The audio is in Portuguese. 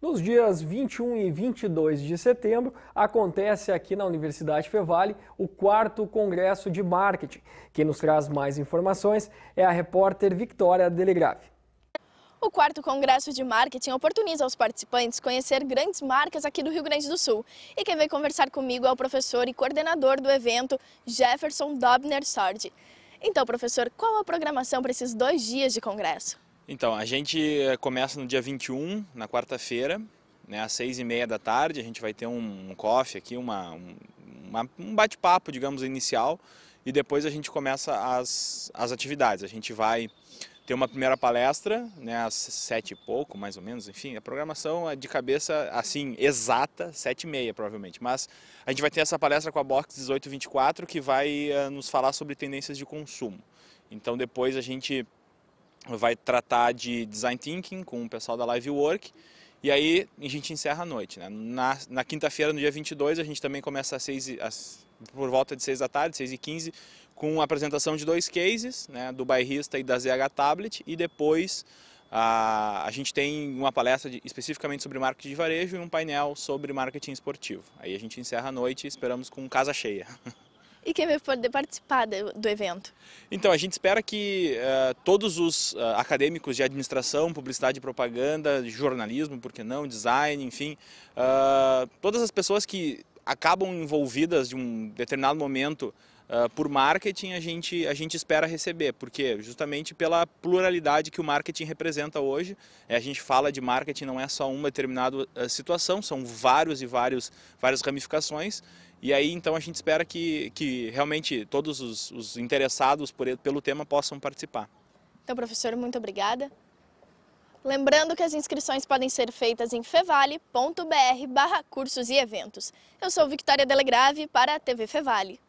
Nos dias 21 e 22 de setembro, acontece aqui na Universidade Fevale o quarto Congresso de Marketing. Quem nos traz mais informações é a repórter Victoria Delegrave. O quarto Congresso de Marketing oportuniza aos participantes conhecer grandes marcas aqui do Rio Grande do Sul. E quem vem conversar comigo é o professor e coordenador do evento, Jefferson Dobner Sordi. Então, professor, qual a programação para esses dois dias de congresso? Então, a gente eh, começa no dia 21, na quarta-feira, né, às seis e meia da tarde. A gente vai ter um, um coffee aqui, uma, um, um bate-papo, digamos, inicial. E depois a gente começa as, as atividades. A gente vai ter uma primeira palestra, né, às sete e pouco, mais ou menos, enfim, a programação é de cabeça, assim, exata, sete e meia, provavelmente, mas a gente vai ter essa palestra com a Box 1824, que vai uh, nos falar sobre tendências de consumo. Então, depois a gente vai tratar de design thinking com o pessoal da Live Work E aí a gente encerra a noite. Né? Na, na quinta-feira, no dia 22, a gente também começa às às, por volta de 6 da tarde, 6 e 15, com a apresentação de dois cases, né, do bairrista e da ZH Tablet, e depois a, a gente tem uma palestra de, especificamente sobre marketing de varejo e um painel sobre marketing esportivo. Aí a gente encerra a noite e esperamos com casa cheia. e quem vai poder participar de, do evento. Então, a gente espera que uh, todos os uh, acadêmicos de administração, publicidade e propaganda, jornalismo, por que não, design, enfim, uh, todas as pessoas que acabam envolvidas de um determinado momento uh, por marketing, a gente, a gente espera receber, porque justamente pela pluralidade que o marketing representa hoje, eh, a gente fala de marketing não é só uma determinada ah, situação, são vários e vários, várias ramificações, e aí então a gente espera que, que realmente todos os, os interessados por, pelo tema possam participar. Então, professor, muito obrigada. Lembrando que as inscrições podem ser feitas em fevale.br barra cursos e eventos. Eu sou Victoria Delegrave para a TV Fevale.